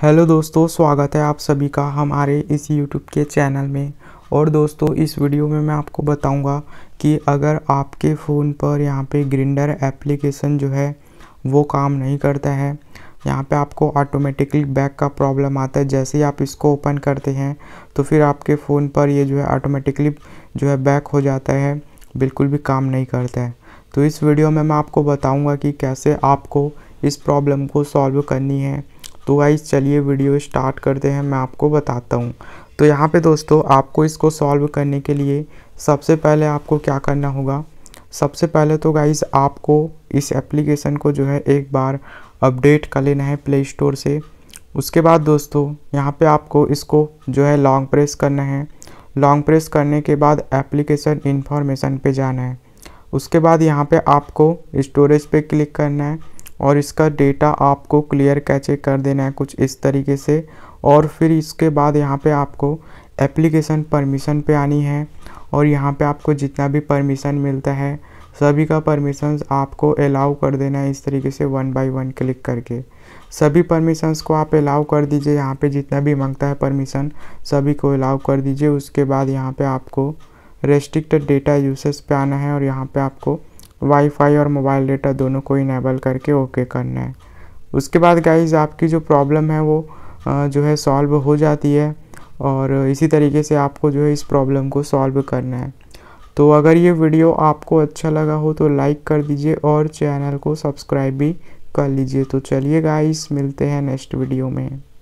hello दोस्तों स्वागत है आप सभी का हमारे इस यूट्यूब के चैनल में और दोस्तों इस वीडियो में मैं आपको बताऊंगा कि अगर आपके फ़ोन पर यहाँ पे ग्रिंडर एप्लीकेशन जो है वो काम नहीं करता है यहाँ पे आपको ऑटोमेटिकली बैक का प्रॉब्लम आता है जैसे ही आप इसको ओपन करते हैं तो फिर आपके फ़ोन पर ये जो है ऑटोमेटिकली जो है बैक हो जाता है बिल्कुल भी काम नहीं करता है तो इस वीडियो में मैं आपको बताऊँगा कि कैसे आपको इस प्रॉब्लम को सॉल्व करनी है तो वाइज चलिए वीडियो स्टार्ट करते हैं मैं आपको बताता हूँ तो यहाँ पे दोस्तों आपको इसको सॉल्व करने के लिए सबसे पहले आपको क्या करना होगा सबसे पहले तो गाइज़ आपको इस एप्लीकेशन को जो है एक बार अपडेट कर लेना है प्ले स्टोर से उसके बाद दोस्तों यहाँ पे आपको इसको जो है लॉन्ग प्रेस करना है लॉन्ग प्रेस करने के बाद एप्लीकेशन इन्फॉर्मेशन पे जाना है उसके बाद यहाँ पे आपको स्टोरेज पे क्लिक करना है और इसका डेटा आपको क्लियर कैचे कर देना है कुछ इस तरीके से और फिर इसके बाद यहाँ पे आपको एप्लीकेशन परमिशन पे आनी है और यहाँ पे आपको जितना भी परमिशन मिलता है सभी का परमिशंस आपको अलाउ कर देना है इस तरीके से वन बाय वन क्लिक करके सभी परमिशंस को आप अलाउ कर दीजिए यहाँ पे जितना भी मांगता है परमिशन सभी को अलाउ कर दीजिए उसके बाद यहाँ पे आपको रेस्ट्रिक्टेड डेटा यूसेज पे आना है और यहाँ पे आपको वाईफाई और मोबाइल डेटा दोनों को इनेबल करके ओके करना है उसके बाद गाइज आपकी जो प्रॉब्लम है वो जो है सॉल्व हो जाती है और इसी तरीके से आपको जो है इस प्रॉब्लम को सॉल्व करना है तो अगर ये वीडियो आपको अच्छा लगा हो तो लाइक कर दीजिए और चैनल को सब्सक्राइब भी कर लीजिए तो चलिए गाइस मिलते हैं नेक्स्ट वीडियो में